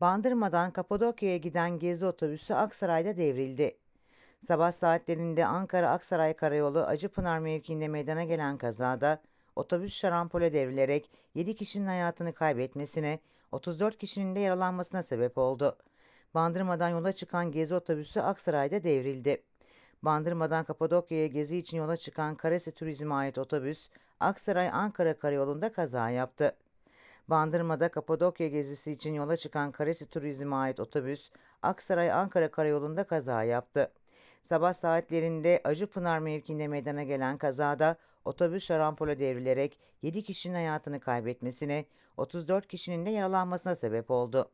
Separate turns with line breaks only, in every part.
Bandırmadan Kapadokya'ya giden gezi otobüsü Aksaray'da devrildi. Sabah saatlerinde Ankara-Aksaray Karayolu Acıpınar mevkiinde meydana gelen kazada otobüs şarampole devrilerek 7 kişinin hayatını kaybetmesine, 34 kişinin de yaralanmasına sebep oldu. Bandırmadan yola çıkan gezi otobüsü Aksaray'da devrildi. Bandırmadan Kapadokya'ya gezi için yola çıkan Karesi Turizm'e ait otobüs Aksaray-Ankara Karayolu'nda kaza yaptı. Bandırma'da Kapadokya gezisi için yola çıkan Karesi Turizm'e ait otobüs Aksaray-Ankara karayolunda kaza yaptı. Sabah saatlerinde Acıpınar mevkinde meydana gelen kazada otobüs şarampola devrilerek 7 kişinin hayatını kaybetmesine, 34 kişinin de yaralanmasına sebep oldu.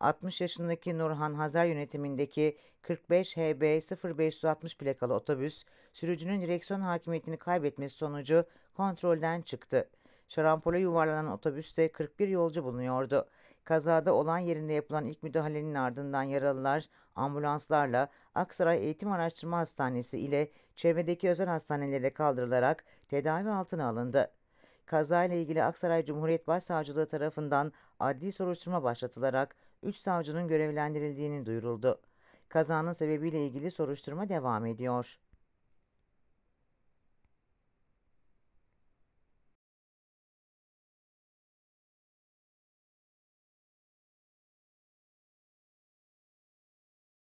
60 yaşındaki Nurhan Hazar yönetimindeki 45 HB 0560 plakalı otobüs sürücünün direksiyon hakimiyetini kaybetmesi sonucu kontrolden çıktı. Şarampole yuvarlanan otobüste 41 yolcu bulunuyordu. Kazada olan yerinde yapılan ilk müdahalenin ardından yaralılar ambulanslarla Aksaray Eğitim Araştırma Hastanesi ile çevredeki özel hastanelere kaldırılarak tedavi altına alındı. Kazayla ilgili Aksaray Cumhuriyet Başsavcılığı tarafından adli soruşturma başlatılarak 3 savcının görevlendirildiğini duyuruldu. Kazanın sebebiyle ilgili soruşturma devam ediyor.